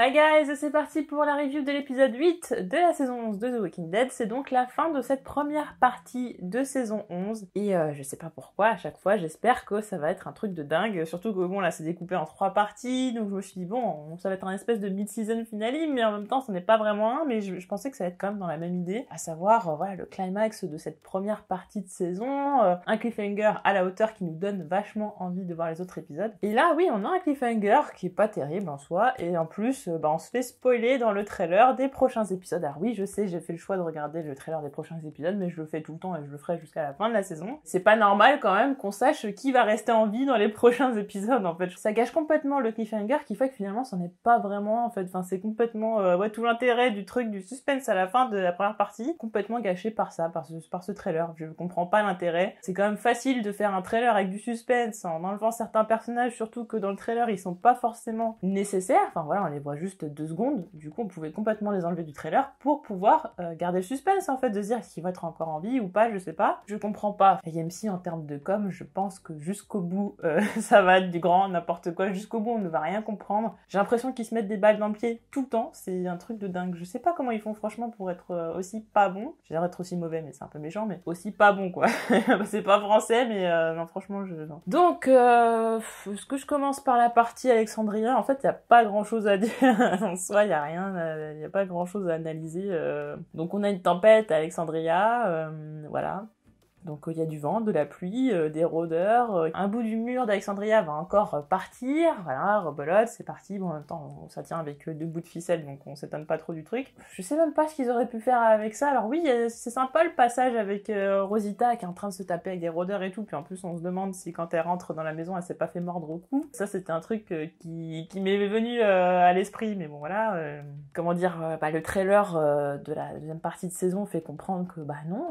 Hi guys, c'est parti pour la review de l'épisode 8 de la saison 11 de The Walking Dead. C'est donc la fin de cette première partie de saison 11. Et euh, je sais pas pourquoi, à chaque fois, j'espère que ça va être un truc de dingue. Surtout que bon, là, c'est découpé en trois parties. Donc je me suis dit, bon, ça va être un espèce de mid-season finale, mais en même temps, ce n'est pas vraiment un. Mais je, pensais que ça allait être quand même dans la même idée. À savoir, euh, voilà, le climax de cette première partie de saison. Euh, un cliffhanger à la hauteur qui nous donne vachement envie de voir les autres épisodes. Et là, oui, on a un cliffhanger qui est pas terrible en soi. Et en plus, euh, bah, on se fait spoiler dans le trailer des prochains épisodes. Alors oui, je sais, j'ai fait le choix de regarder le trailer des prochains épisodes, mais je le fais tout le temps et je le ferai jusqu'à la fin de la saison. C'est pas normal quand même qu'on sache qui va rester en vie dans les prochains épisodes, en fait. Ça gâche complètement le cliffhanger qui fait que finalement, ça n'est pas vraiment, en fait. Enfin, c'est complètement, euh, ouais, tout l'intérêt du truc, du suspense à la fin de la première partie, complètement gâché par ça, par ce, par ce trailer. Je comprends pas l'intérêt. C'est quand même facile de faire un trailer avec du suspense en enlevant certains personnages, surtout que dans le trailer, ils sont pas forcément nécessaires. Enfin voilà, on est juste deux secondes. Du coup, on pouvait complètement les enlever du trailer pour pouvoir euh, garder le suspense, en fait, de se dire qu'il va être encore en vie ou pas, je sais pas. Je comprends pas. si en termes de com, je pense que jusqu'au bout, euh, ça va être du grand n'importe quoi. Jusqu'au bout, on ne va rien comprendre. J'ai l'impression qu'ils se mettent des balles dans le pied tout le temps. C'est un truc de dingue. Je sais pas comment ils font, franchement, pour être euh, aussi pas bon. l'air d'être aussi mauvais, mais c'est un peu méchant, mais aussi pas bon, quoi. c'est pas français, mais non, franchement, je. Donc, ce que je commence par la partie Alexandria En fait, il n'y a pas grand chose à dire en soi, il n'y a rien, il euh, n'y a pas grand chose à analyser. Euh. Donc on a une tempête à Alexandria, euh, voilà. Donc euh, il y a du vent, de la pluie, euh, des rôdeurs. Euh, un bout du mur d'Alexandria va encore partir. Voilà, c'est parti. Bon, en même temps, ça tient avec deux bouts de ficelle, donc on s'étonne pas trop du truc. Je sais même pas ce qu'ils auraient pu faire avec ça. Alors oui, c'est sympa le passage avec Rosita qui est en train de se taper avec des rôdeurs et tout. Puis en plus, on se demande si quand elle rentre dans la maison, elle s'est pas fait mordre au cou. Ça, c'était un truc qui, m'est venu à l'esprit. Mais bon, voilà. comment dire bah, Le trailer de la deuxième partie de saison fait comprendre que bah non.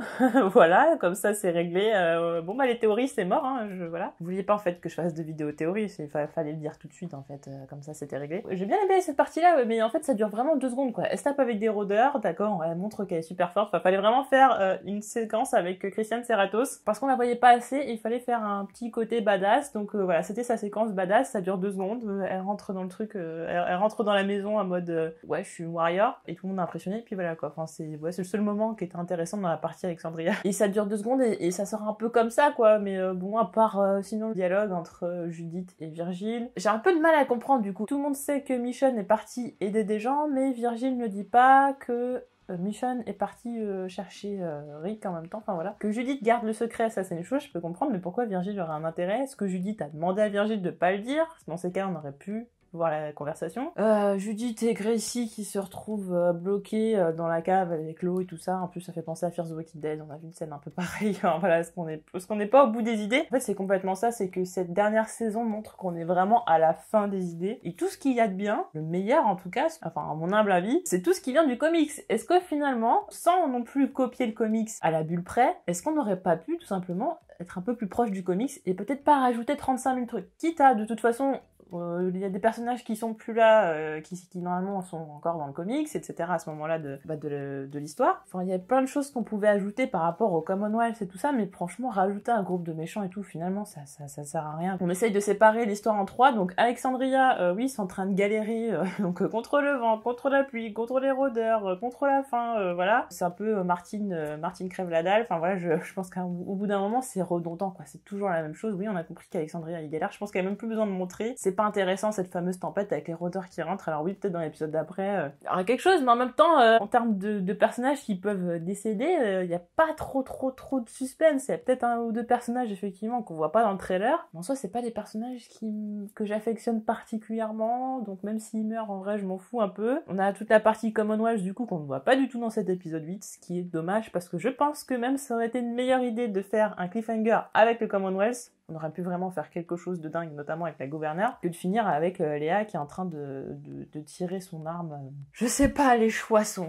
voilà, comme ça, c'est c'est réglé. Euh, bon, bah, les théories, c'est mort. Hein, je, voilà. Vous vouliez pas, en fait, que je fasse de vidéos théorie, Il fallait le dire tout de suite, en fait. Euh, comme ça, c'était réglé. J'ai bien aimé cette partie-là, mais en fait, ça dure vraiment deux secondes, quoi. Elle tape avec des rodeurs, d'accord, elle montre qu'elle est super forte. Enfin, fallait vraiment faire euh, une séquence avec Christiane Serratos. Parce qu'on la voyait pas assez, il fallait faire un petit côté badass. Donc, voilà, c'était sa séquence badass. Ça dure deux secondes. elle rentre dans le truc, elle, rentre dans la maison en mode, ouais, je suis warrior. Et tout le monde est impressionné. Et puis voilà, quoi. Enfin, c'est le seul moment qui était intéressant dans la partie Alexandria. Et ça dure deux secondes, et et, ça sera un peu comme ça, quoi. Mais euh, bon, à part euh, sinon le dialogue entre euh, Judith et Virgile, j'ai un peu de mal à comprendre du coup. Tout le monde sait que Michonne est parti aider des gens, mais Virgile ne dit pas que Michonne est partie chercher Rick en même temps, enfin voilà. Que Judith garde le secret, ça c'est une chose, je peux comprendre, mais pourquoi Virgile aurait un intérêt Est-ce que Judith a demandé à Virgile de pas le dire Dans ces cas, on aurait pu voir la conversation. Euh, Judith et Gracie qui se retrouvent euh, bloquées euh, dans la cave avec l'eau et tout ça. En plus, ça fait penser à Fear the Walking Dead. On a vu une scène un peu pareille. voilà, ce qu'on est, ce qu'on n'est pas au bout des idées. En fait, c'est complètement ça. C'est que cette dernière saison montre qu'on est vraiment à la fin des idées. Et tout ce qu'il y a de bien, le meilleur en tout cas, enfin, à mon humble avis, c'est tout ce qui vient du comics. Est-ce que finalement, sans non plus copier le comics à la bulle près, est-ce qu'on n'aurait pas pu tout simplement être un peu plus proche du comics et peut-être pas rajouter 35 000 trucs. Quitte à de toute façon euh, il y a des personnages qui sont plus là, euh, qui, qui, normalement sont encore dans le comics, etc. à ce moment-là de, bah, de, de l'histoire. Enfin, il y a plein de choses qu'on pouvait ajouter par rapport au Commonwealth et tout ça, mais franchement, rajouter un groupe de méchants et tout, finalement, ça, ça, ça sert à rien. On essaye de séparer l'histoire en trois, donc Alexandria, euh, oui, c'est en train de galérer, euh, donc contre le vent, contre la pluie, contre les rôdeurs, contre la faim, voilà. C'est un peu Martine, Martine crève la dalle, enfin voilà, je, je pense qu'au bout d'un moment, c'est redondant, quoi. C'est toujours la même chose. Oui, on a compris qu'Alexandria, il galère. Je pense qu'elle a même plus besoin de montrer. C'est pas intéressant cette fameuse tempête avec les rotors qui rentrent. Alors oui, peut-être dans l'épisode d'après, euh, il y aura quelque chose, mais en même temps, euh, en termes de, personnages qui peuvent euh, décéder, il n'y a pas trop trop trop de suspense. Il y a peut-être un ou deux personnages effectivement qu'on voit pas dans le trailer. Mais en soi, c'est pas des personnages qui que j'affectionne particulièrement, donc même s'ils meurent en vrai, je m'en fous un peu. On a toute la partie Commonwealth du coup qu'on ne voit pas du tout dans cet épisode 8, ce qui est dommage parce que je pense que même ça aurait été une meilleure idée de faire un cliffhanger avec le Commonwealth on aurait pu vraiment faire quelque chose de dingue, notamment avec la gouverneure, que de finir avec euh, Léa qui est en train de, de, de, tirer son arme. Euh. Je sais pas, les choix sont.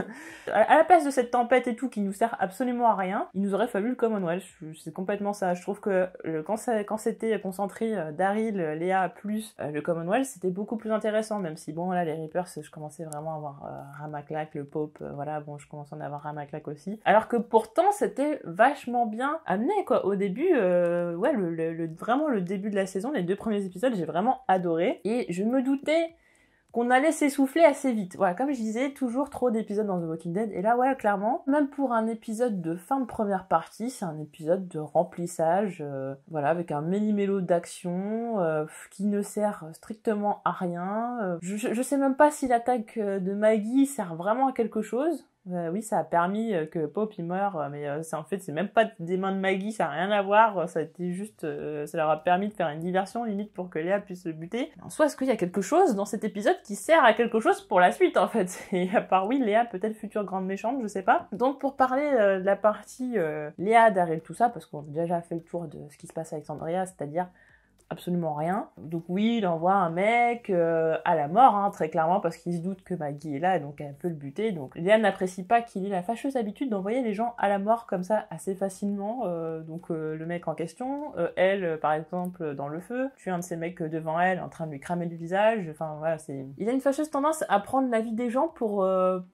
à la place de cette tempête et tout qui nous sert absolument à rien, il nous aurait fallu le Commonwealth. C'est complètement ça. Je trouve que quand, c'était concentré euh, Daryl, Léa plus le Commonwealth, c'était beaucoup plus intéressant, même si bon, là, les Reapers, je commençais vraiment à avoir Ramaclac, le Pope, voilà, bon, je commençais à en avoir Ramaclac aussi. Alors que pourtant, c'était vachement bien amené, quoi. Au début, ouais, ouais, le, vraiment le début de la saison, les deux premiers épisodes, j'ai vraiment adoré. Et je me doutais qu'on allait s'essouffler assez vite. Voilà, comme je disais, toujours trop d'épisodes dans The Walking Dead. Et là, ouais, clairement, même pour un épisode de fin de première partie, c'est un épisode de remplissage, euh, voilà, avec un mini mélo d'action euh, qui ne sert strictement à rien. Euh, je, je, sais même pas si l'attaque de Maggie sert vraiment à quelque chose. Euh, oui, ça a permis euh, que Pop meure, euh, mais c'est en fait c'est même pas des mains de Maggie, ça n'a rien à voir. Ça a été juste, ça leur a permis de faire une diversion limite pour que Léa puisse se buter. En soit est-ce qu'il y a quelque chose dans cet épisode qui sert à quelque chose pour la suite en fait Et à part oui, Léa peut-être future grande méchante, je sais pas. Donc pour parler de la partie Léa, derrière tout ça, parce qu'on a déjà fait le tour de ce qui se passe avec Andrea, c'est-à-dire absolument rien. Donc oui, il envoie un mec euh, à la mort, hein, très clairement, parce qu'il se doute que Maggie est là, donc elle peut le buter. Donc Léa n'apprécie pas qu'il ait la fâcheuse habitude d'envoyer les gens à la mort comme ça assez facilement. Euh, donc euh, le mec en question, elle, par exemple, dans le feu, tue un de ces mecs devant elle en train de lui cramer le visage. Enfin voilà, c'est. Il a une fâcheuse tendance à prendre la vie des gens pour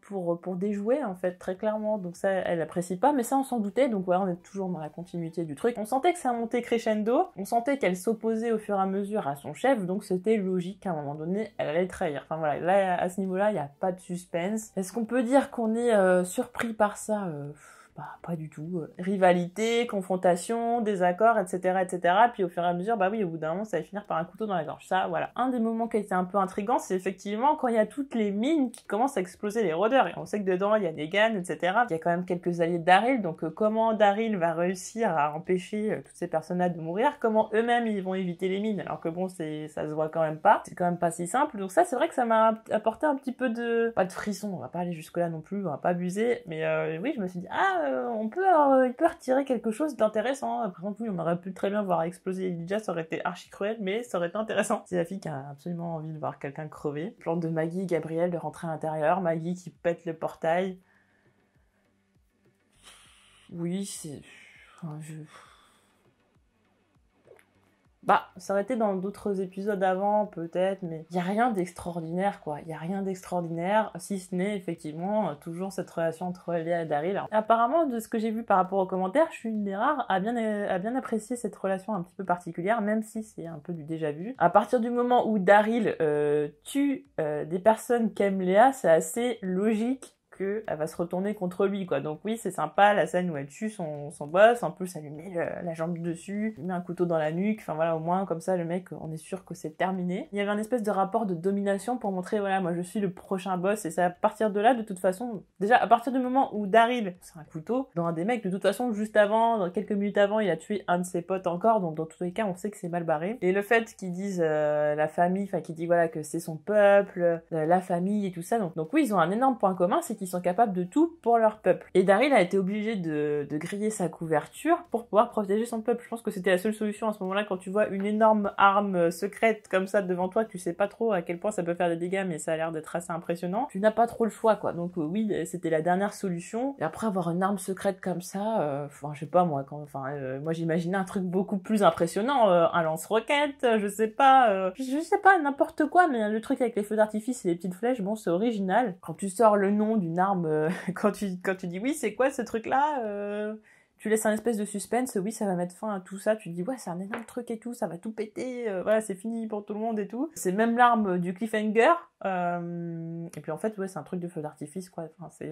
pour pour déjouer en fait, très clairement. Donc ça, elle n'apprécie pas, mais ça on s'en doutait. Donc voilà, on est toujours dans la continuité du truc. On sentait que ça montait crescendo. On sentait qu'elle s'opposait au fur et à mesure à son chef, donc c'était logique qu'à un moment donné, elle allait trahir. Enfin voilà, à ce niveau-là, il n'y a pas de suspense. Est-ce qu'on peut dire qu'on est euh, surpris par ça euh, bah, pas du tout. Euh, rivalité, confrontation, désaccord, etc., etc. Puis au fur et à mesure, bah oui, au bout d'un moment, ça va finir par un couteau dans la gorge. Ça, voilà. Un des moments qui a été un peu intrigant, c'est effectivement quand il y a toutes les mines qui commencent à exploser les rôdeurs. Et on sait que dedans, il y a Negan, etc. Il y a quand même quelques alliés de Daryl. Donc, euh, comment Daryl va réussir à empêcher euh, toutes ces personnes de mourir? Comment eux-mêmes ils vont éviter les mines? Alors que bon, c'est, ça se voit quand même pas. C'est quand même pas si simple. Donc ça, c'est vrai que ça m'a apporté un petit peu de, pas de frisson. On va pas aller jusque là non plus. On va pas abuser. Mais, oui, je me suis dit, ah, euh, on peut, euh, il peut retirer quelque chose d'intéressant. Par exemple, oui, on aurait pu très bien voir exploser Elijah, ça aurait été archi cruel, mais ça aurait été intéressant. C'est la fille qui a absolument envie de voir quelqu'un crever. Plan de Maggie et Gabriel de rentrer à l'intérieur, Maggie qui pète le portail. Oui, c'est. Enfin, je... Bah, ça aurait été dans d'autres épisodes avant, peut-être, mais il n'y a rien d'extraordinaire, quoi. Il n'y a rien d'extraordinaire, si ce n'est effectivement euh, toujours cette relation entre Léa et Daryl. Apparemment, de ce que j'ai vu par rapport aux commentaires, je suis une des rares à bien, à bien apprécier cette relation un petit peu particulière, même si c'est un peu du déjà vu. À partir du moment où Daryl euh, tue euh, des personnes qu'aime Léa, c'est assez logique elle va se retourner contre lui, quoi. Donc oui, c'est sympa la scène où elle tue son, boss. En plus, elle lui met la jambe dessus, il met un couteau dans la nuque. Enfin voilà, au moins comme ça, le mec, on est sûr que c'est terminé. Il y avait un espèce de rapport de domination pour montrer, voilà, moi je suis le prochain boss. Et c'est à partir de là, de toute façon, déjà à partir du moment où Daryl, c'est un couteau, dans un des mecs, de toute façon, juste avant, dans quelques minutes avant, il a tué un de ses potes encore. Donc dans tous les cas, on sait que c'est mal barré. Et le fait qu'ils disent euh, la famille, enfin qu'ils disent voilà que c'est son peuple, euh, la famille et tout ça. Donc, donc oui, ils ont un énorme point commun, c'est qu'ils sont capables de tout pour leur peuple. Et Daryl a été obligé de, griller sa couverture pour pouvoir protéger son peuple. Je pense que c'était la seule solution à ce moment-là quand tu vois une énorme arme euh, secrète comme ça devant toi, tu sais pas trop à quel point ça peut faire des dégâts, mais ça a l'air d'être assez impressionnant. Tu n'as pas trop le choix, quoi. Donc euh, oui, c'était la dernière solution. Et après avoir une arme secrète comme ça, euh, enfin, je sais pas moi, quand, enfin, moi j'imaginais un truc beaucoup plus impressionnant, un lance-roquette, je sais pas, je sais pas, n'importe quoi, mais le truc avec les feux d'artifice et les petites flèches, bon, c'est original. Quand tu sors le nom d'une arme euh, quand tu, quand tu dis oui, c'est quoi ce truc-là euh, Tu laisses un espèce de suspense, oui, ça va mettre fin à tout ça. Tu te dis ouais, c'est un énorme truc et tout, ça va tout péter, euh, voilà, c'est fini pour tout le monde et tout. C'est même l'arme du cliffhanger. et puis en fait, ouais, c'est un truc de feu d'artifice, quoi. Enfin, c'est.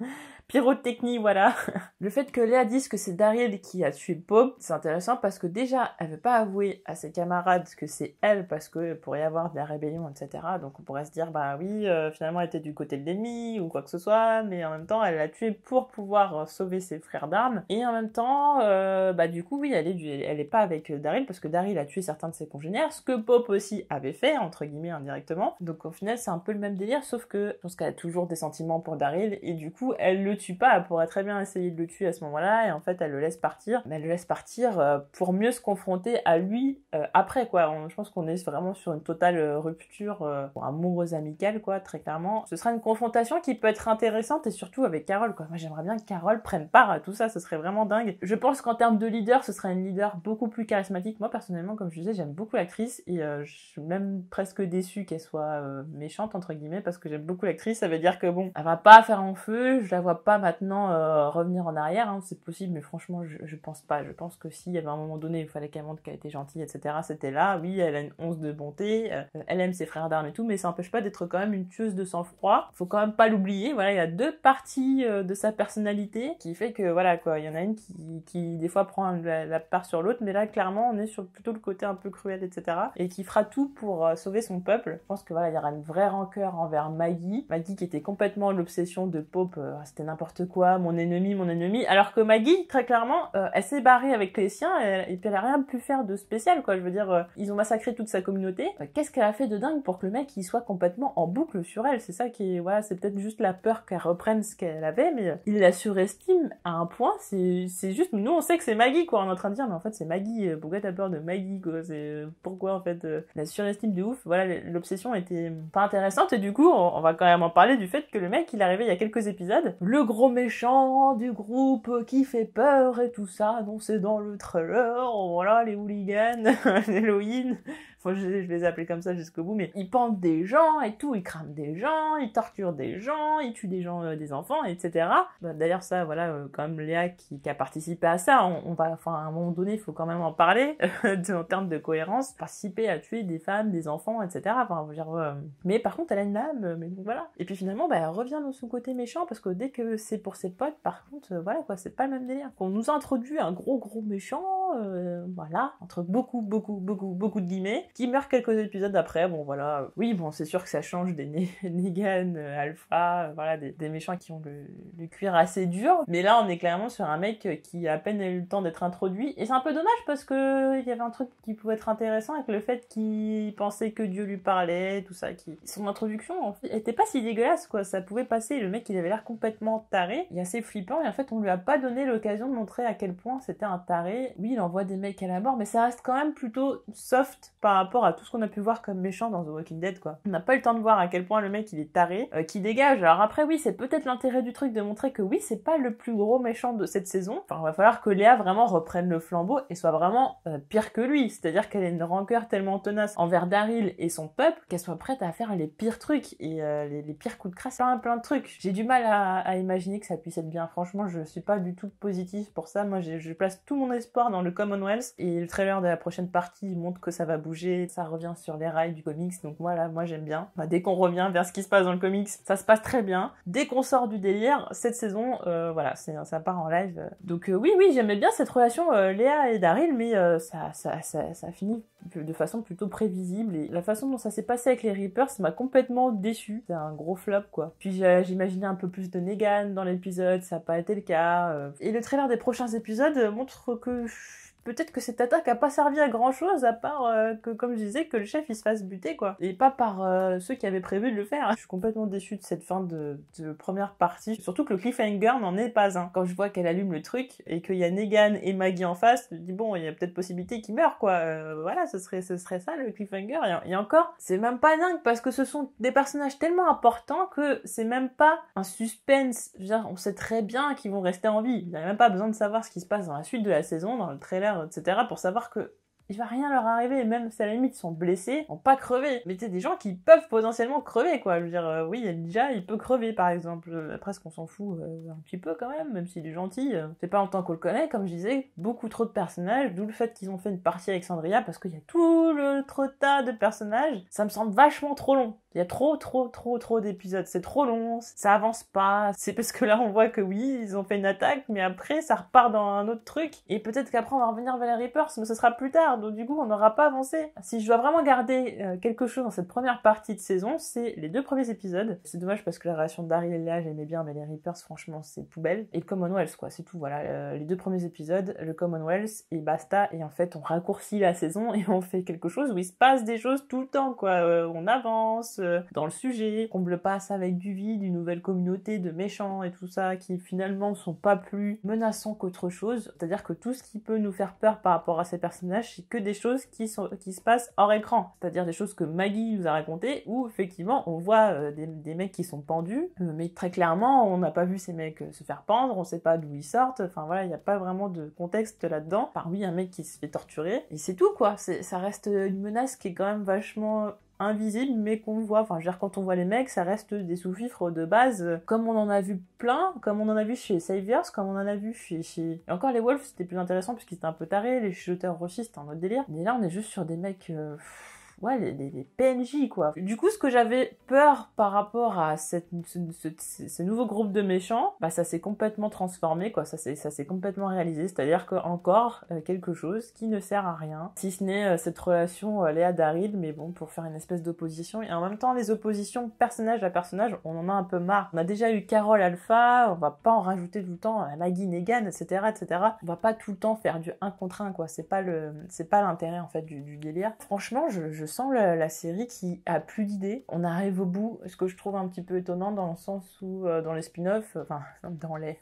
Pyrotechnie, voilà. Le fait que Léa dise que c'est Daryl qui a tué Pop, c'est intéressant parce que déjà, elle veut pas avouer à ses camarades que c'est elle parce que pourrait y avoir de la rébellion, etc. Donc on pourrait se dire, bah oui, euh, finalement elle était du côté de l'ennemi ou quoi que ce soit, mais en même temps elle l'a tué pour pouvoir euh, sauver ses frères d'armes. Et en même temps, euh, bah du coup, oui, elle est, elle est pas avec Daryl parce que Daryl a tué certains de ses congénères, ce que Pop aussi avait fait, entre guillemets, indirectement. Donc au final, c'est un peu le même délire, sauf que je pense qu'elle a toujours des sentiments pour Daryl et du coup, elle le tue pas. Elle pourrait très bien essayer de le tuer à ce moment-là. Et en fait, elle le laisse partir. Mais elle le laisse partir euh, pour mieux se confronter à lui euh, après, quoi. je pense qu'on est vraiment sur une totale euh, rupture amoureuse amicale, quoi, très clairement. Ce sera une confrontation qui peut être intéressante et surtout avec Carole, quoi. Moi, j'aimerais bien que Carole prenne part à tout ça. Ce serait vraiment dingue. Je pense qu'en termes de leader, ce serait une leader beaucoup plus charismatique. Moi, personnellement, comme je disais, j'aime beaucoup l'actrice et je suis même presque déçue qu'elle soit méchante, entre guillemets, parce que j'aime beaucoup l'actrice. Ça veut dire que bon, elle va pas faire en feu je la vois pas maintenant euh, revenir en arrière, hein, c'est possible, mais franchement, je, pense pas. Je pense que s'il y avait un moment donné, il fallait qu'elle montre qu'elle était gentille, etc., c'était là, oui, elle a une once de bonté, euh, elle aime ses frères d'armes et tout, mais ça n'empêche pas d'être quand même une tueuse de sang-froid. Faut quand même pas l'oublier, voilà, il y a deux parties euh, de sa personnalité qui fait que, voilà, quoi, il y en a une qui, des fois prend la, part sur l'autre, mais là, clairement, on est sur plutôt le côté un peu cruel, etc., et qui fera tout pour sauver son peuple. Je pense que, voilà, il y aura une vraie rancœur envers Maggie, Maggie qui était complètement l'obsession de Pope euh, c'était n'importe quoi, mon ennemi, mon ennemi. Alors que Maggie, très clairement, euh, elle s'est barrée avec les siens et, puis elle a rien pu faire de spécial, quoi. Je veux dire, euh, ils ont massacré toute sa communauté. Qu'est-ce qu'elle a fait de dingue pour que le mec il soit complètement en boucle sur elle C'est ça qui, est, voilà, c'est peut-être juste la peur qu'elle reprenne ce qu'elle avait, mais il la surestime à un point. C'est, juste, nous on sait que c'est Maggie, quoi. On est en train de dire, mais en fait c'est Maggie. Pourquoi t'as peur de Maggie, quoi C'est pourquoi en fait la surestime de ouf. Voilà, l'obsession était pas intéressante et du coup on, va quand même en parler du fait que le mec il est il y a quelques épisodes le gros méchant du groupe qui fait peur et tout ça, c'est dans le trailer, oh, voilà les hooligans, Halloween je, je les appelais comme ça jusqu'au bout, mais ils pendent des gens et tout, ils crament des gens, ils torturent des gens, ils tuent des gens, euh, des enfants, etc. Bah, d'ailleurs, ça, voilà, euh, comme Léa qui, a participé à ça, on, va, enfin, à un moment donné, il faut quand même en parler en termes de cohérence, participer à tuer des femmes, des enfants, etc. Enfin, euh, mais par contre, elle a une âme, mais donc voilà. Et puis finalement, bah, elle revient dans son côté méchant parce que dès que c'est pour ses potes, par contre, voilà quoi, c'est pas le même délire. Qu'on nous introduit un gros gros méchant euh, voilà, entre beaucoup, beaucoup, beaucoup, beaucoup de guillemets, qui meurt quelques épisodes après. Bon, voilà, oui, bon, c'est sûr que ça change des Negan, euh, Alpha, euh, voilà, des, méchants qui ont le, cuir assez dur. Mais là, on est clairement sur un mec qui a à peine eu le temps d'être introduit. Et c'est un peu dommage parce que il y avait un truc qui pouvait être intéressant avec le fait qu'il pensait que Dieu lui parlait, tout ça. Qui... Son introduction, en était pas si dégueulasse, quoi. Ça pouvait passer. Le mec, il avait l'air complètement taré et assez flippant. Et en fait, on lui a pas donné l'occasion de montrer à quel point c'était un taré. Oui, envoie des mecs à la mort, mais ça reste quand même plutôt soft par rapport à tout ce qu'on a pu voir comme méchant dans The Walking Dead, quoi. On n'a pas eu le temps de voir à quel point le mec il est taré, qu'il euh, qui dégage. Alors après, oui, c'est peut-être l'intérêt du truc de montrer que oui, c'est pas le plus gros méchant de cette saison. Enfin, il va falloir que Léa vraiment reprenne le flambeau et soit vraiment euh, pire que lui. C'est-à-dire qu'elle ait une rancœur tellement tenace envers Daryl et son peuple qu'elle soit prête à faire les pires trucs et euh, les, pires coups de crasse, plein, plein de trucs. J'ai du mal à, imaginer que ça puisse être bien. Franchement, je suis pas du tout positif pour ça. Moi, je place tout mon espoir dans le Commonwealth. Et le trailer de la prochaine partie montre que ça va bouger, ça revient sur les rails du comics. Donc moi moi j'aime bien. Bah, dès qu'on revient vers ce qui se passe dans le comics, ça se passe très bien. Dès qu'on sort du délire, cette saison, euh, voilà, ça part en live. Donc euh, oui, oui, j'aimais bien cette relation euh, Léa et Daryl, mais ça, ça, ça, finit de façon plutôt prévisible. Et la façon dont ça s'est passé avec les Reapers m'a complètement déçu. C'est un gros flop quoi. Puis j'imaginais un peu plus de Negan dans l'épisode, ça n'a pas été le cas. Et le trailer des prochains épisodes montre que peut-être que cette attaque a pas servi à grand chose à part euh, que comme je disais que le chef il se fasse buter quoi et pas par euh, ceux qui avaient prévu de le faire. Je suis complètement déçue de cette fin de, première partie, surtout que le cliffhanger n'en est pas un. Quand je vois qu'elle allume le truc et qu'il y a Negan et Maggie en face, je me dis bon il y a peut-être possibilité qu'ils meurent quoi. Euh, voilà ce serait ce serait ça le cliffhanger et, encore c'est même pas dingue parce que ce sont des personnages tellement importants que c'est même pas un suspense. on sait très bien qu'ils vont rester en vie. Il n'y a même pas besoin de savoir ce qui se passe dans la suite de la saison dans le trailer etc. pour savoir que il va rien leur arriver, même si à la limite ils sont blessés, on pas crever. Mais c'est des gens qui peuvent potentiellement crever, quoi. Je veux dire, euh, oui, déjà il peut crever, par exemple. Euh, après presque on s'en fout euh, un petit peu quand même, même s'il est gentil. C'est pas en tant qu'on le connaît, comme je disais, beaucoup trop de personnages, d'où le fait qu'ils ont fait une partie avec Sandria parce qu'il y a tout le trop tas de personnages. Ça me semble vachement trop long. Il y a trop, trop, trop, trop d'épisodes. C'est trop long, ça avance pas. C'est parce que là, on voit que oui, ils ont fait une attaque, mais après, ça repart dans un autre truc. Et peut-être qu'après, on va revenir vers les Reapers, mais ce sera plus tard. Donc, du coup, on n'aura pas avancé. Si je dois vraiment garder euh, quelque chose dans cette première partie de saison, c'est les deux premiers épisodes. C'est dommage parce que la relation d'Ariel et Léa, j'aimais bien, mais les Reapers, franchement, c'est poubelle. Et le Commonwealth, quoi, c'est tout. Voilà, euh, les deux premiers épisodes, le Commonwealth et basta. Et en fait, on raccourcit la saison et on fait quelque chose où il se passe des choses tout le temps, quoi. Euh, on avance euh, dans le sujet, comble pas ça avec du vide, une nouvelle communauté de méchants et tout ça qui finalement sont pas plus menaçants qu'autre chose. C'est-à-dire que tout ce qui peut nous faire peur par rapport à ces personnages, c'est que des choses qui, sont, qui se passent hors écran. C'est-à-dire des choses que Maggie nous a racontées où effectivement on voit euh, des, mecs qui sont pendus, euh, mais très clairement on n'a pas vu ces mecs se faire pendre, on sait pas d'où ils sortent, enfin voilà, il n'y a pas vraiment de contexte là-dedans. Par oui, un mec qui se fait torturer et c'est tout quoi. C'est, ça reste une menace qui est quand même vachement invisible mais qu'on voit. Enfin, je veux dire, quand on voit les mecs, ça reste des sous-fifres de base, euh, comme on en a vu plein, comme on en a vu chez Saviors, comme on en a vu chez... chez... Et encore les Wolves, c'était plus intéressant puisqu'ils étaient un peu tarés, les chuteurs aussi, c'était un autre délire. Mais là, on est juste sur des mecs... Euh, ouais, les, PNJ, quoi. Du coup, ce que j'avais peur par rapport à cette, ce, nouveau groupe de méchants, bah, ça s'est complètement transformé, quoi. Ça s'est complètement réalisé. C'est-à-dire qu'encore encore euh, quelque chose qui ne sert à rien, si ce n'est euh, cette relation euh, Léa-Daryl, mais bon, pour faire une espèce d'opposition. Et en même temps, les oppositions personnage à personnage, on en a un peu marre. On a déjà eu Carole Alpha, on va pas en rajouter tout le temps Maggie Negan, etc., etc. On va pas tout le temps faire du 1 contre 1, quoi. C'est pas le, c'est pas l'intérêt, en fait, du, du, délire. Franchement, je sens la, série qui a plus d'idées. On arrive au bout, ce que je trouve un petit peu étonnant dans le sens où euh, dans les spin-offs, euh, enfin dans les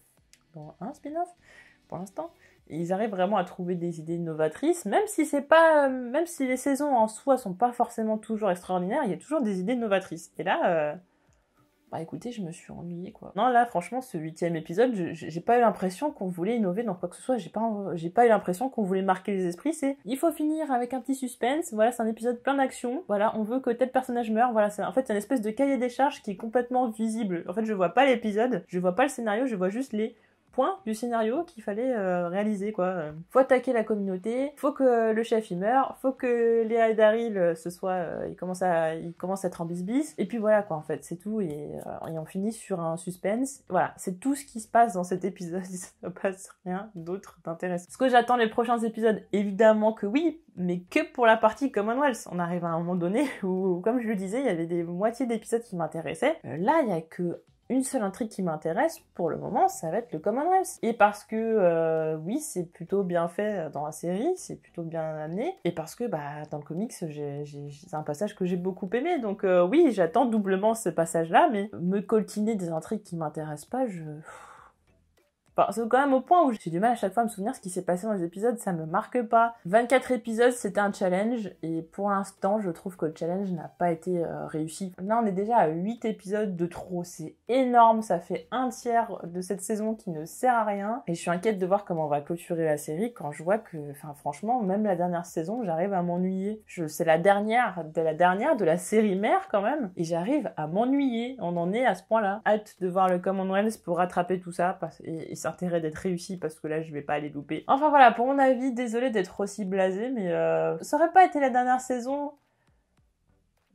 dans un spin-off pour l'instant, ils arrivent vraiment à trouver des idées novatrices, même si c'est pas, même si les saisons en soi sont pas forcément toujours extraordinaires, il y a toujours des idées novatrices. Et là, euh, bah écoutez, je me suis ennuyée quoi. Non là, franchement, ce huitième épisode, j'ai pas eu l'impression qu'on voulait innover dans quoi que ce soit. J'ai pas, pas eu l'impression qu'on voulait marquer les esprits. C'est, il faut finir avec un petit suspense. Voilà, c'est un épisode plein d'action. Voilà, on veut que tel personnage meure. Voilà, c'est en fait une espèce de cahier des charges qui est complètement visible. En fait, je vois pas l'épisode, je vois pas le scénario, je vois juste les du scénario qu'il fallait euh, réaliser quoi. Faut attaquer la communauté, faut que le chef il meure, faut que Léa et Daryl se euh, soient, euh, ils commencent à, ils commencent à être en bisbis. Et puis voilà quoi en fait, c'est tout et, et, on finit sur un suspense. Voilà, c'est tout ce qui se passe dans cet épisode. Il ne passe rien d'autre d'intéressant. Est-ce que j'attends les prochains épisodes Évidemment que oui, mais que pour la partie Commonwealth. On arrive à un moment donné où, comme je le disais, il y avait des moitiés d'épisodes qui m'intéressaient. là, il y a que une seule intrigue qui m'intéresse pour le moment, ça va être le Commonwealth. Et parce que euh, oui, c'est plutôt bien fait euh, dans la série, c'est plutôt bien amené, et parce que bah dans le comics, c'est un passage que j'ai beaucoup aimé. Donc euh, oui, j'attends doublement ce passage-là, mais me coltiner des intrigues qui m'intéressent pas, je c'est quand même au point où j'ai du mal à chaque fois à me souvenir ce qui s'est passé dans les épisodes, ça me marque pas. 24 épisodes, c'était un challenge, et pour l'instant, je trouve que le challenge n'a pas été euh, réussi. Là, on est déjà à 8 épisodes de trop, c'est énorme, ça fait un tiers de cette saison qui ne sert à rien, et je suis inquiète de voir comment on va clôturer la série quand je vois que, enfin, franchement, même la dernière saison, j'arrive à m'ennuyer. C'est la dernière, de la dernière de la série mère quand même, et j'arrive à m'ennuyer. On en est à ce point-là. Hâte de voir le Commonwealth pour rattraper tout ça, et ça intérêt d'être réussi parce que là je vais pas aller louper. Enfin voilà, pour mon avis, désolé d'être aussi blasé, mais euh, ça aurait pas été la dernière saison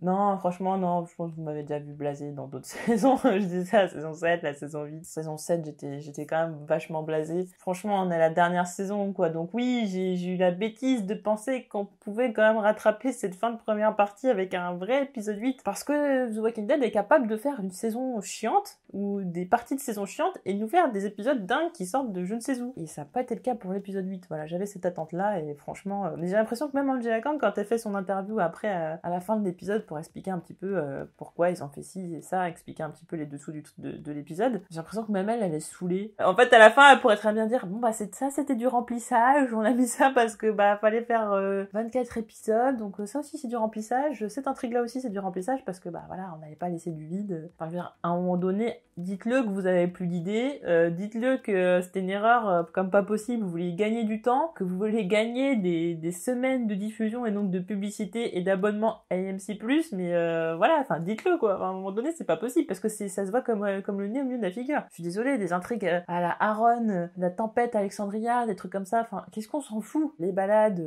non, franchement, non, je pense que vous m'avez déjà vu blasé dans d'autres saisons. je dis ça, la saison 7, la saison 8. Saison 7, j'étais, j'étais quand même vachement blasé. Franchement, on est à la dernière saison, quoi. Donc oui, j'ai eu la bêtise de penser qu'on pouvait quand même rattraper cette fin de première partie avec un vrai épisode 8. Parce que The Walking Dead est capable de faire une saison chiante, ou des parties de saison chiante, et nous faire des épisodes dingues qui sortent de je ne sais où. Et ça n'a pas été le cas pour l'épisode 8. Voilà, j'avais cette attente-là, et franchement, euh, j'ai l'impression que même Angela Kang, quand elle fait son interview après, euh, à la fin de l'épisode, expliquer un petit peu euh, pourquoi ils ont fait ci et ça, expliquer un petit peu les dessous du, de, de l'épisode. J'ai l'impression que même elle, elle est saoulée. En fait, à la fin, elle pourrait très bien dire, bon bah c'est ça, c'était du remplissage, on a mis ça parce que bah fallait faire 24 euh, épisodes, donc euh, ça aussi c'est du remplissage, cette intrigue là aussi c'est du remplissage parce que bah voilà, on n'allait pas laisser du vide. Enfin, à un moment donné, dites-le que vous avez plus d'idées, euh, dites-le que euh, c'était une erreur euh, comme pas possible, vous voulez gagner du temps, que vous voulez gagner des, des semaines de diffusion et donc de publicité et d'abonnement à plus. mais voilà, enfin dites-le quoi, à un moment donné c'est pas possible parce que c'est ça se voit comme, comme le nez au milieu de la figure. Je suis désolé, des intrigues à la Aaron, la tempête Alexandria, des trucs comme ça, enfin qu'est-ce qu'on s'en fout Les balades,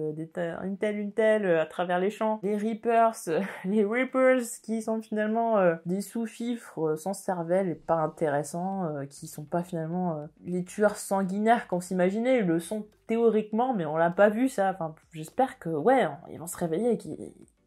une telle, une telle à travers les champs, les Reapers, les Reapers qui sont finalement des sous-fifres sans cervelle et pas intéressants, euh, qui sont pas finalement euh, les tueurs sanguinaires qu'on s'imaginait. Ils le sont théoriquement, mais on l'a pas vu ça. Enfin, j'espère que ouais, ils vont se réveiller et qu'ils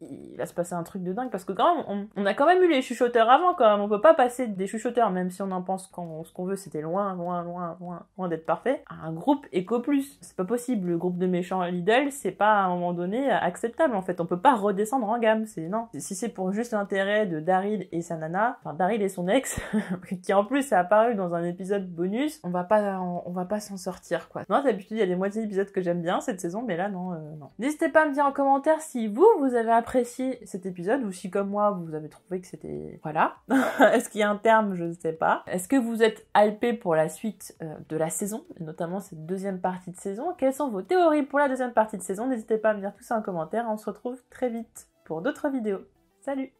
il va se passer un truc de dingue parce que quand même on, on a quand même eu les chuchoteurs avant quand même on peut pas passer des chuchoteurs même si on en pense quand ce qu'on veut c'était loin loin loin loin loin d'être parfait à un groupe éco plus c'est pas possible le groupe de méchants Lidl c'est pas à un moment donné acceptable en fait on peut pas redescendre en gamme c'est non si c'est pour juste l'intérêt de Daryl et sa nana enfin Daryl et son ex qui en plus est apparu dans un épisode bonus on va pas on, va pas s'en sortir quoi non d'habitude il y a des moitiés d'épisodes que j'aime bien cette saison mais là non euh, non n'hésitez pas à me dire en commentaire si vous vous avez appris apprécié cet épisode ou si comme moi vous avez trouvé que c'était voilà. Est-ce qu'il y a un terme, je ne sais pas. Est-ce que vous êtes hypé pour la suite euh, de la saison, notamment cette deuxième partie de saison Quelles sont vos théories pour la deuxième partie de saison N'hésitez pas à me dire tout ça en commentaire. On se retrouve très vite pour d'autres vidéos. Salut